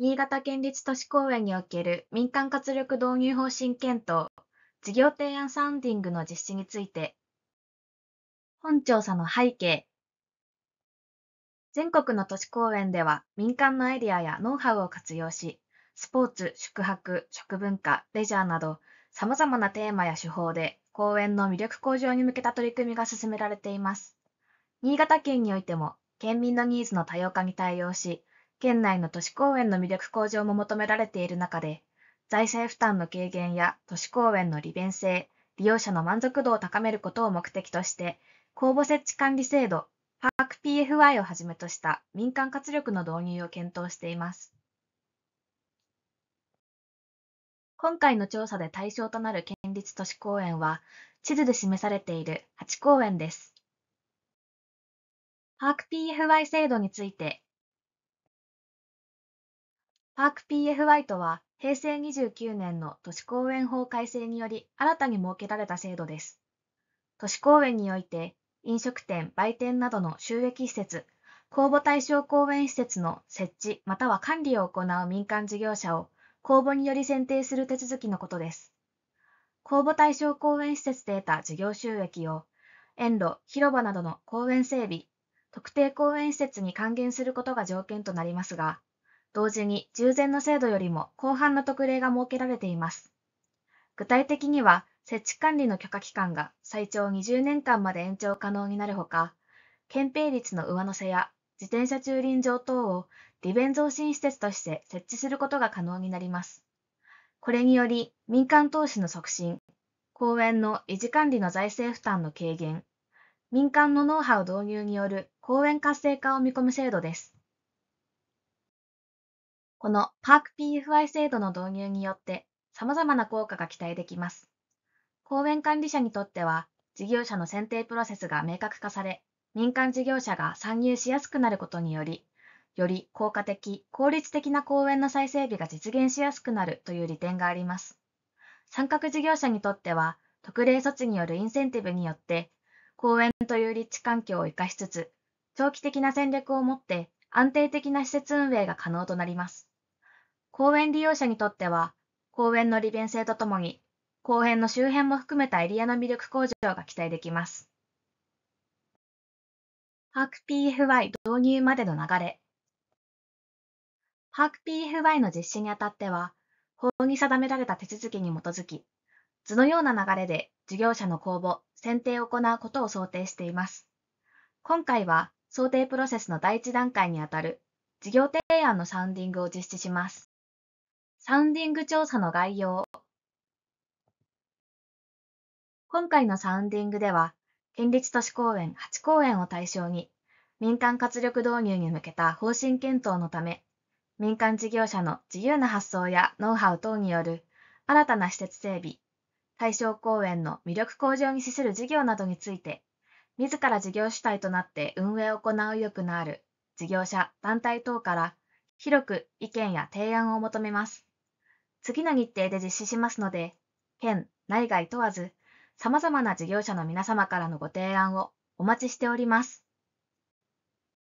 新潟県立都市公園における民間活力導入方針検討、事業提案サウンディングの実施について、本調査の背景、全国の都市公園では民間のアディアやノウハウを活用し、スポーツ、宿泊、食文化、レジャーなど、様々なテーマや手法で公園の魅力向上に向けた取り組みが進められています。新潟県においても、県民のニーズの多様化に対応し、県内の都市公園の魅力向上も求められている中で、財政負担の軽減や都市公園の利便性、利用者の満足度を高めることを目的として、公募設置管理制度、パーク PFY をはじめとした民間活力の導入を検討しています。今回の調査で対象となる県立都市公園は、地図で示されている8公園です。パーク PFY 制度についてパーク PFY とは、平成29年の都市公園法改正により新たに設けられた制度です。都市公園において、飲食店、売店などの収益施設、公募対象公園施設の設置または管理を行う民間事業者を公募により選定する手続きのことです。公募対象公園施設で得た事業収益を、園路、広場などの公園整備、特定公園施設に還元することが条件となりますが、同時に従前の制度よりも後半の特例が設けられています。具体的には、設置管理の許可期間が最長20年間まで延長可能になるほか、憲兵率の上乗せや自転車駐輪場等を利便増進施設として設置することが可能になります。これにより、民間投資の促進、公園の維持管理の財政負担の軽減、民間のノウハウ導入による公園活性化を見込む制度です。このパーク p f i 制度の導入によって様々な効果が期待できます。公園管理者にとっては、事業者の選定プロセスが明確化され、民間事業者が参入しやすくなることにより、より効果的、効率的な公園の再整備が実現しやすくなるという利点があります。参画事業者にとっては、特例措置によるインセンティブによって、公園という立地環境を生かしつつ、長期的な戦略を持って安定的な施設運営が可能となります。公園利用者にとっては、公園の利便性とともに、公園の周辺も含めたエリアの魅力向上が期待できます。パーク PFY 導入までの流れ。パーク PFY の実施にあたっては、法に定められた手続きに基づき、図のような流れで事業者の公募、選定を行うことを想定しています。今回は、想定プロセスの第一段階にあたる事業提案のサウンディングを実施します。サウンディング調査の概要今回のサウンディングでは、県立都市公園8公園を対象に、民間活力導入に向けた方針検討のため、民間事業者の自由な発想やノウハウ等による新たな施設整備、対象公園の魅力向上に資する事業などについて自ら事業主体となって運営を行う意欲のある事業者、団体等から広く意見や提案を求めます。次の日程で実施しますので、県内外問わず、様々な事業者の皆様からのご提案をお待ちしております。